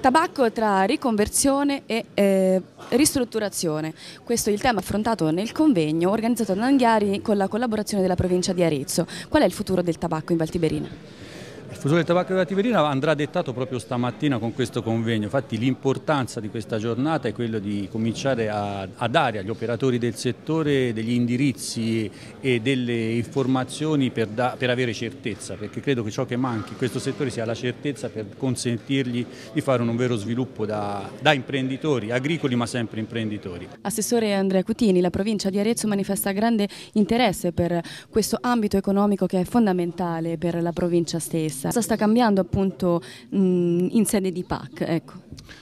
Tabacco tra riconversione e eh, ristrutturazione. Questo è il tema affrontato nel convegno organizzato da Nanghiari con la collaborazione della provincia di Arezzo. Qual è il futuro del tabacco in Valtiberina? Il futuro del tabacco della Tiberina andrà dettato proprio stamattina con questo convegno, infatti l'importanza di questa giornata è quella di cominciare a, a dare agli operatori del settore degli indirizzi e delle informazioni per, da, per avere certezza, perché credo che ciò che manchi in questo settore sia la certezza per consentirgli di fare un vero sviluppo da, da imprenditori, agricoli ma sempre imprenditori. Assessore Andrea Cutini, la provincia di Arezzo manifesta grande interesse per questo ambito economico che è fondamentale per la provincia stessa diversa. Cosa sta cambiando appunto mh, mm, in sede di PAC? Ecco.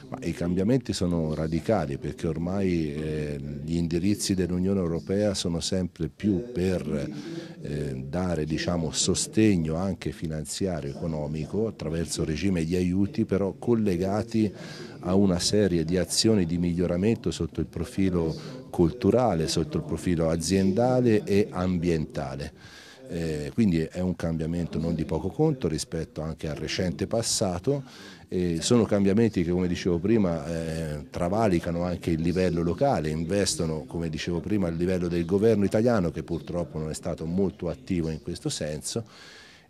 Ma I cambiamenti sono radicali perché ormai eh, gli indirizzi dell'Unione Europea sono sempre più per eh, dare diciamo, sostegno anche finanziario economico attraverso regime di aiuti però collegati a una serie di azioni di miglioramento sotto il profilo culturale, sotto il profilo aziendale e ambientale. Eh, quindi è un cambiamento non di poco conto rispetto anche al recente passato. Eh, sono cambiamenti che, come dicevo prima, eh, travalicano anche il livello locale, investono, come dicevo prima, il livello del governo italiano che purtroppo non è stato molto attivo in questo senso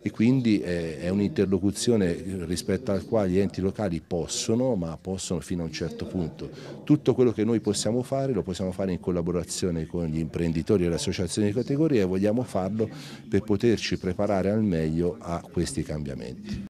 e quindi è, un'interlocuzione rispetto al quale gli enti locali possono, ma possono fino a un certo punto. Tutto quello che noi possiamo fare lo possiamo fare in collaborazione con gli imprenditori e le associazioni di categoria e vogliamo farlo per poterci preparare al meglio a questi cambiamenti.